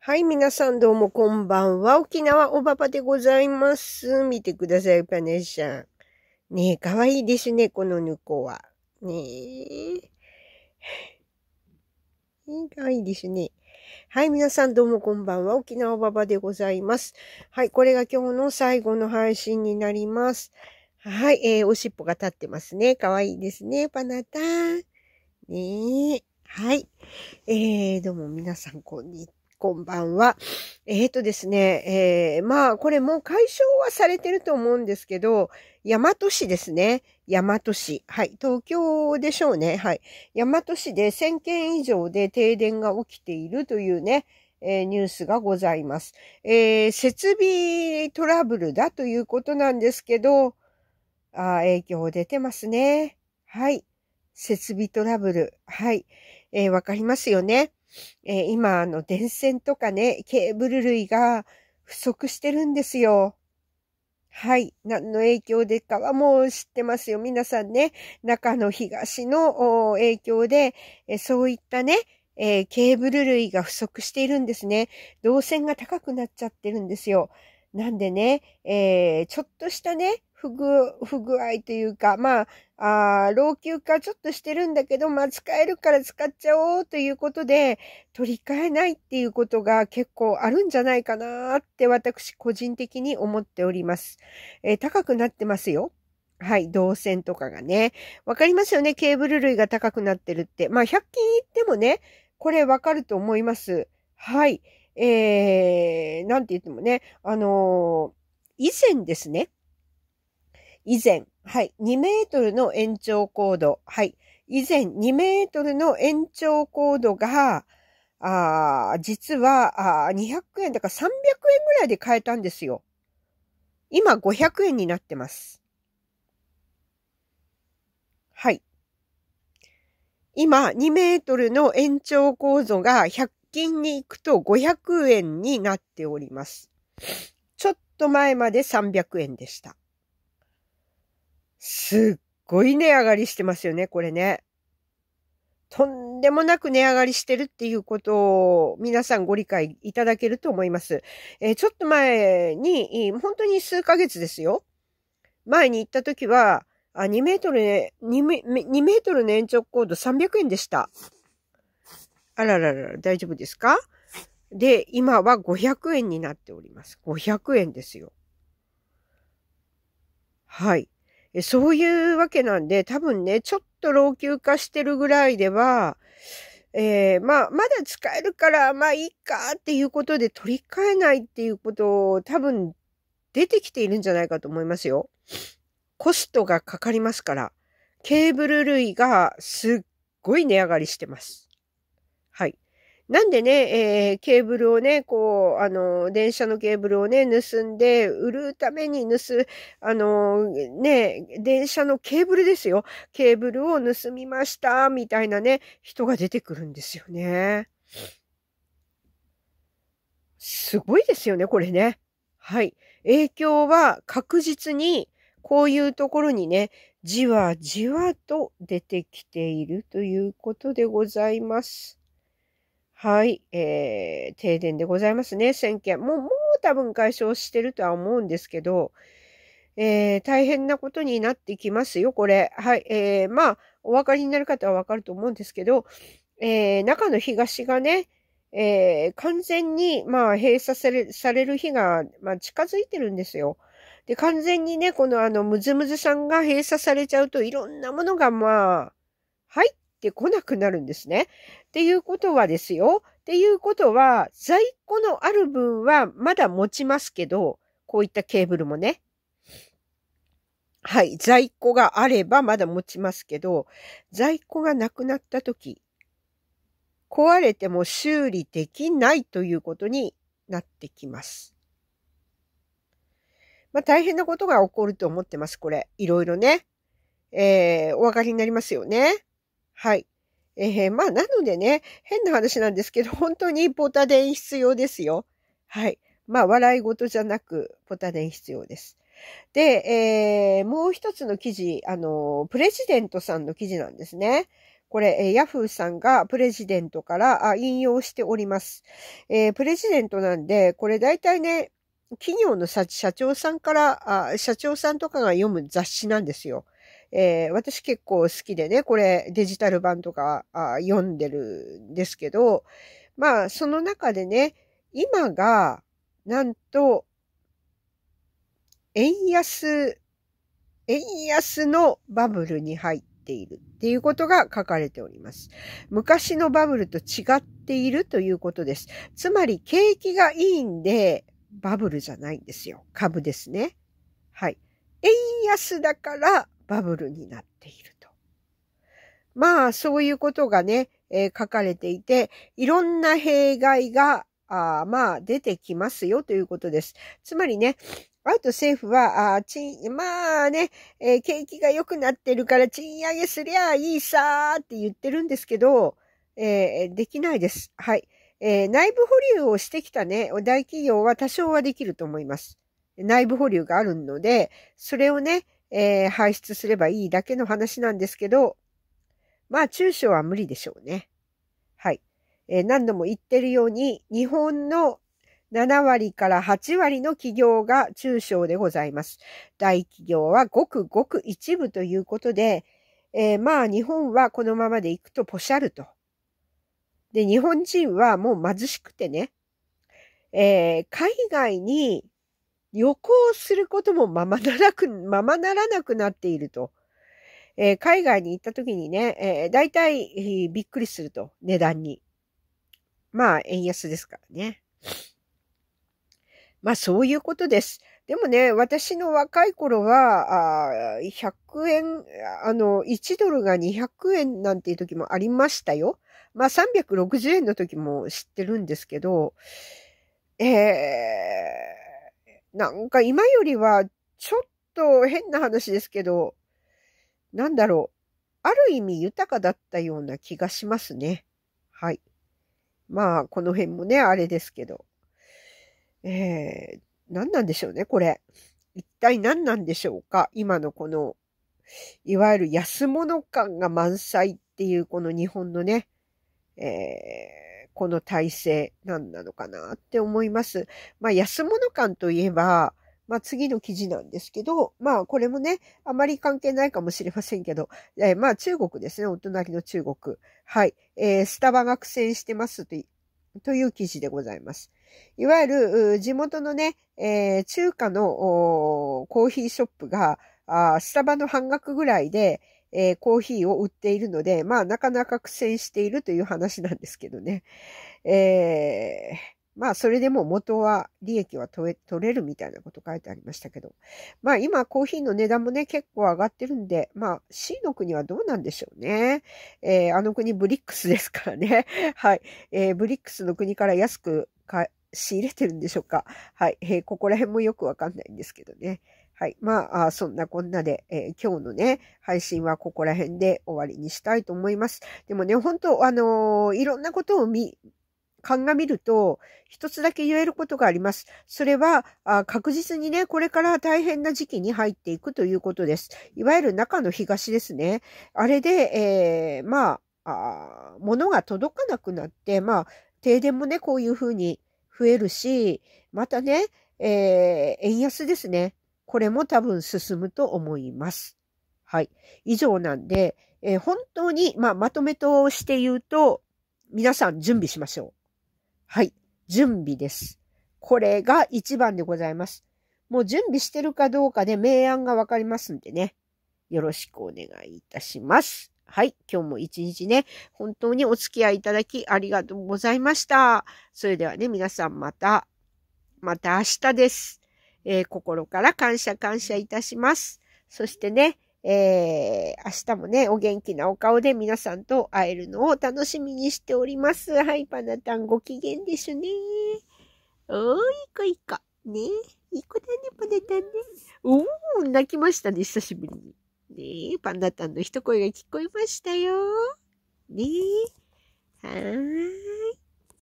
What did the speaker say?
はい、皆さんどうもこんばんは。沖縄おばばでございます。見てください、パネシャン。ねえ、かわいいですね、このぬこは。ねえ。かわいいですね。はい、皆さんどうもこんばんは。沖縄おばばでございます。はい、これが今日の最後の配信になります。はい、えー、おしっぽが立ってますね。かわいいですね、パナタ。ねえ。はい。えー、どうも皆さん、こんにちは。こんばんは。えっ、ー、とですね、えー、まあ、これもう解消はされてると思うんですけど、大和市ですね。大和市。はい。東京でしょうね。はい。大和市で1000件以上で停電が起きているというね、えー、ニュースがございます。えー、設備トラブルだということなんですけど、あ影響出てますね。はい。設備トラブル。はい。えー、わかりますよね。えー、今、あの、電線とかね、ケーブル類が不足してるんですよ。はい。何の影響でかはもう知ってますよ。皆さんね、中の東の影響で、えそういったね、えー、ケーブル類が不足しているんですね。動線が高くなっちゃってるんですよ。なんでね、えー、ちょっとしたね、不具、不具合というか、まあ、あ老朽化ちょっとしてるんだけど、まあ、使えるから使っちゃおうということで、取り替えないっていうことが結構あるんじゃないかなって私個人的に思っております。えー、高くなってますよ。はい、銅線とかがね。わかりますよね、ケーブル類が高くなってるって。まあ、100均行ってもね、これわかると思います。はい。えー、なんて言ってもね、あのー、以前ですね、以前、はい、2メートルの延長コード、はい、以前2メートルの延長コードが、あ実はあ200円だから300円ぐらいで買えたんですよ。今500円になってます。はい。今2メートルの延長構造が100均に行くと500円になっております。ちょっと前まで300円でした。すっごい値上がりしてますよね、これね。とんでもなく値上がりしてるっていうことを皆さんご理解いただけると思います。えー、ちょっと前に、本当に数ヶ月ですよ。前に行った時は、あ2メートルね、2メ ,2 メートルの延長コード300円でした。あらららら、大丈夫ですかで、今は500円になっております。500円ですよ。はい。そういうわけなんで、多分ね、ちょっと老朽化してるぐらいでは、えー、まあ、まだ使えるから、まあいいかっていうことで取り替えないっていうことを多分出てきているんじゃないかと思いますよ。コストがかかりますから、ケーブル類がすっごい値上がりしてます。なんでね、えー、ケーブルをね、こう、あの、電車のケーブルをね、盗んで、売るために盗、あの、ね、電車のケーブルですよ。ケーブルを盗みました、みたいなね、人が出てくるんですよね。すごいですよね、これね。はい。影響は確実に、こういうところにね、じわじわと出てきているということでございます。はい、えー、停電でございますね、1000件。もう、もう多分解消してるとは思うんですけど、えー、大変なことになってきますよ、これ。はい、えー、まあ、お分かりになる方はわかると思うんですけど、えー、中の東がね、えー、完全に、まあ、閉鎖されされる日が、まあ、近づいてるんですよ。で、完全にね、このあの、ムズムズさんが閉鎖されちゃうといろんなものが、まあ、入っってこなくなるんですね。っていうことはですよ。っていうことは、在庫のある分はまだ持ちますけど、こういったケーブルもね。はい。在庫があればまだ持ちますけど、在庫がなくなった時、壊れても修理できないということになってきます。まあ大変なことが起こると思ってます、これ。いろいろね。えー、お分かりになりますよね。はい。えー、まあ、なのでね、変な話なんですけど、本当にポタデン必要ですよ。はい。まあ、笑い事じゃなく、ポタデン必要です。で、えー、もう一つの記事、あの、プレジデントさんの記事なんですね。これ、えー、ヤフーさんがプレジデントから引用しております。えー、プレジデントなんで、これ大体ね、企業の社長さんからあ、社長さんとかが読む雑誌なんですよ。えー、私結構好きでね、これデジタル版とかあ読んでるんですけど、まあその中でね、今がなんと円安、円安のバブルに入っているっていうことが書かれております。昔のバブルと違っているということです。つまり景気がいいんでバブルじゃないんですよ。株ですね。はい。円安だからバブルになっていると。まあ、そういうことがね、えー、書かれていて、いろんな弊害が、あまあ、出てきますよということです。つまりね、あと政府は、あ賃まあね、えー、景気が良くなってるから賃上げすりゃいいさーって言ってるんですけど、えー、できないです。はい。えー、内部保留をしてきたね、大企業は多少はできると思います。内部保留があるので、それをね、えー、排出すればいいだけの話なんですけど、まあ中小は無理でしょうね。はい。えー、何度も言ってるように、日本の7割から8割の企業が中小でございます。大企業はごくごく一部ということで、えー、まあ日本はこのままでいくとポシャルと。で、日本人はもう貧しくてね、えー、海外に旅行することもままならく、ままならなくなっていると。えー、海外に行った時にね、えー、大体、えー、びっくりすると、値段に。まあ、円安ですからね。まあ、そういうことです。でもね、私の若い頃は、あ100円、あの、1ドルが200円なんていう時もありましたよ。まあ、360円の時も知ってるんですけど、えー、なんか今よりは、ちょっと変な話ですけど、なんだろう。ある意味豊かだったような気がしますね。はい。まあ、この辺もね、あれですけど。えー、何なんでしょうね、これ。一体何なんでしょうか今のこの、いわゆる安物感が満載っていうこの日本のね、えーこの体制、んなのかなって思います。まあ、安物感といえば、まあ、次の記事なんですけど、まあ、これもね、あまり関係ないかもしれませんけど、えー、まあ、中国ですね、お隣の中国。はい。えー、スタバが苦戦してますとという記事でございます。いわゆる地元のね、えー、中華のコーヒーショップがあスタバの半額ぐらいで、えー、コーヒーを売っているので、まあなかなか苦戦しているという話なんですけどね。えー、まあそれでも元は利益は取れるみたいなこと書いてありましたけど。まあ今コーヒーの値段もね結構上がってるんで、まあ C の国はどうなんでしょうね。えー、あの国ブリックスですからね。はい。えー、ブリックスの国から安く仕入れてるんでしょうか。はい。えー、ここら辺もよくわかんないんですけどね。はい。まあ、そんなこんなで、えー、今日のね、配信はここら辺で終わりにしたいと思います。でもね、本当あのー、いろんなことを見、鑑みると、一つだけ言えることがあります。それは、あ確実にね、これから大変な時期に入っていくということです。いわゆる中の東ですね。あれで、えー、まあ、あ物が届かなくなって、まあ、停電もね、こういうふうに増えるし、またね、えー、円安ですね。これも多分進むと思います。はい。以上なんで、えー、本当に、まあ、まとめとして言うと、皆さん準備しましょう。はい。準備です。これが一番でございます。もう準備してるかどうかで明暗がわかりますんでね。よろしくお願いいたします。はい。今日も一日ね、本当にお付き合いいただきありがとうございました。それではね、皆さんまた、また明日です。えー、心から感謝感謝いたします。そしてね、えー、明日もね、お元気なお顔で皆さんと会えるのを楽しみにしております。はい、パナタンご機嫌でしゅね。おー、い子い子。ねいい子だね、パナタンね。おー、泣きましたね、久しぶりに。ねえ、パンダタンの一声が聞こえましたよ。ねえ。はーい。